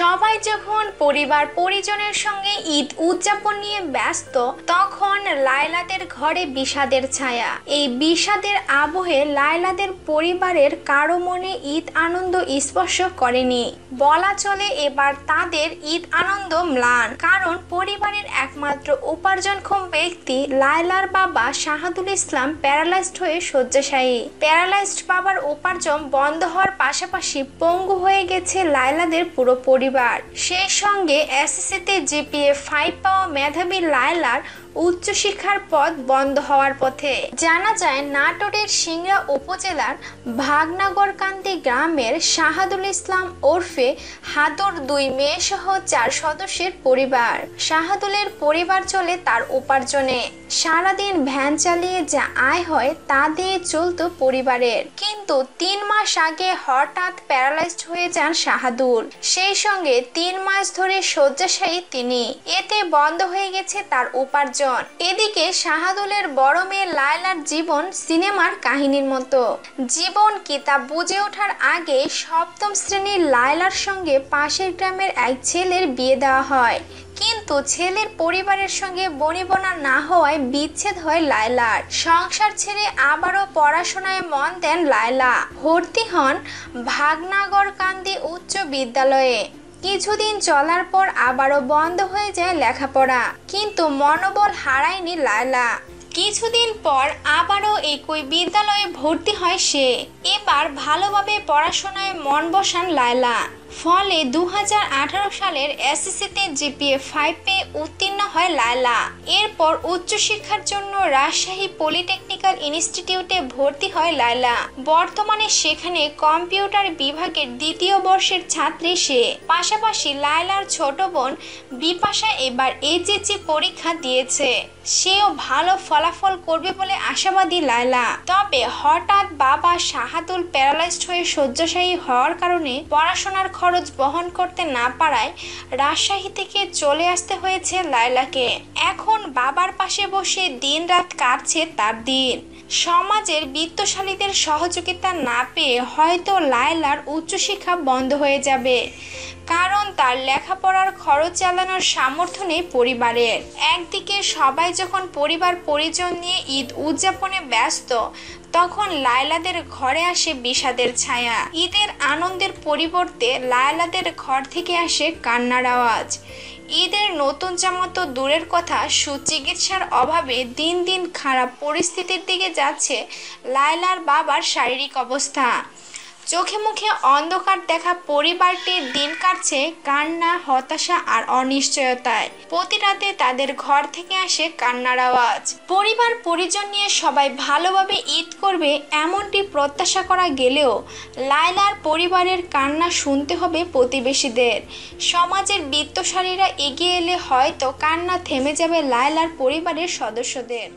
সবাই যখন পরিবার পরিজনের সঙ্গে ঈদ উদযাপন নিয়ে ব্যস্ত তখন লায়লাদের ঘরে বিষাদের ছায়া এই বিষাদের আবহে লায়লাদের পরিবারের কারো মনে ঈদ আনন্দ স্পর্শ করেনি বলা চলে এবার তাদের ঈদ আনন্দ ম্লান কারণ পরিবারের একমাত্র উপার্জনক্ষম ব্যক্তি লায়লার বাবা শাহাদুল ইসলাম প্যারালাইজড হয়ে শয্যাশায়ী প্যারালাইজড বাবার উপার্জন বন্ধ হওয়ার পাশাপাশি পঙ্গু হয়ে গেছে লায়লাদের পুরো পরিবার পরিবার সেই সঙ্গে এসএসসিতে জিপিএ ফাইভ পাওয়া মেধাবী লায়লার উচ্চশিক্ষার পথ বন্ধ হওয়ার পথে জানা যায় নাটোরের সিংড়া উপজেলার ভাগনাগরকান্দি গ্রামের শাহাদুল ইসলাম ওরফে হাতর দুই মেয়ে সহ চার সদস্যের পরিবার শাহাদুলের পরিবার চলে তার উপার্জনে সারাদিন ভ্যান চালিয়ে যা আয় হয় তা দিয়ে চলতো পরিবারের কিন্তু তিন মাস আগে হঠাৎ প্যারালাইজড হয়ে যান শাহাদুল সেই সঙ্গে সঙ্গে তিন মাস ধরে শয্যাশায়ী তিনি এতে বন্ধ হয়ে গেছে তার উপার্জন এদিকে শাহাদুলের বড় মেয়ে লায়লার জীবন সিনেমার কাহিনীর মতো জীবন কি তা বুঝে ওঠার আগে সপ্তম শ্রেণীর লায়লার সঙ্গে পাশের গ্রামের এক ছেলের বিয়ে দেওয়া হয় কিন্তু ছেলের পরিবারের সঙ্গে বনিবনা না হওয়ায় বিচ্ছেদ হয় লায়লার সংসার ছেড়ে আবারও পড়াশোনায় মন দেন লায়লা ভর্তি হন ভাগনাগর কান্দি উচ্চ বিদ্যালয়ে কিছুদিন চলার পর আবারও বন্ধ হয়ে যায় লেখাপড়া কিন্তু মনোবল হারায়নি লায়লা কিছুদিন পর আবারও একই বিদ্যালয়ে ভর্তি হয় সে এবার ভালোভাবে পড়াশোনায় মন বসান লায়লা ফলে দু সালের এসএসসিতে জিপিএ ফাইভ উত্তীর্ণ হয় লায়লা এরপর উচ্চশিক্ষার জন্য রাজশাহী পলিটেকনিক্যাল ইনস্টিটিউটে ভর্তি হয় লায়লা বর্তমানে সেখানে কম্পিউটার বিভাগের দ্বিতীয় বর্ষের ছাত্রী সে পাশাপাশি লায়লার ছোট বোন বিপাশা এবার এইচএসসি পরীক্ষা দিয়েছে সেও ভালো ফলাফল করবে বলে আশাবাদী লায়লা তবে হঠাৎ বাবা শাহাদুল প্যারালাইজড হয়ে শয্যাশায়ী হওয়ার কারণে পড়াশোনার খরচ বহন করতে না পারায় রাজশাহী থেকে চলে আসতে হয়েছে লায়লাকে এখন বাবার পাশে বসে দিন রাত কাটছে তার দিন সমাজের বিত্তশালীদের সহযোগিতা না পেয়ে হয়তো লায়লার উচ্চশিক্ষা বন্ধ হয়ে যাবে কারণ তার লেখাপড়ার খরচ চালানোর সামর্থ্য নেই পরিবারের একদিকে সবাই যখন পরিবার পরিজন নিয়ে ঈদ উদযাপনে ব্যস্ত তখন লায়লাদের ঘরে আসে বিষাদের ছায়া ঈদের আনন্দের পরিবর্তে লায়লাদের ঘর থেকে আসে কান্নার আওয়াজ ঈদের নতুন জামা তো দূরের কথা সুচিকিৎসার অভাবে দিন দিন খারাপ পরিস্থিতির দিকে যাচ্ছে লায়লার বাবার শারীরিক অবস্থা চোখে মুখে অন্ধকার দেখা পরিবারটির দিন কাটছে কান্না হতাশা আর অনিশ্চয়তায় প্রতি রাতে তাদের ঘর থেকে আসে কান্নার আওয়াজ পরিবার পরিজন নিয়ে সবাই ভালোভাবে ঈদ করবে এমনটি প্রত্যাশা করা গেলেও লায়লার পরিবারের কান্না শুনতে হবে প্রতিবেশীদের সমাজের বিত্তশালীরা এগিয়ে এলে হয়তো কান্না থেমে যাবে লায়লার পরিবারের সদস্যদের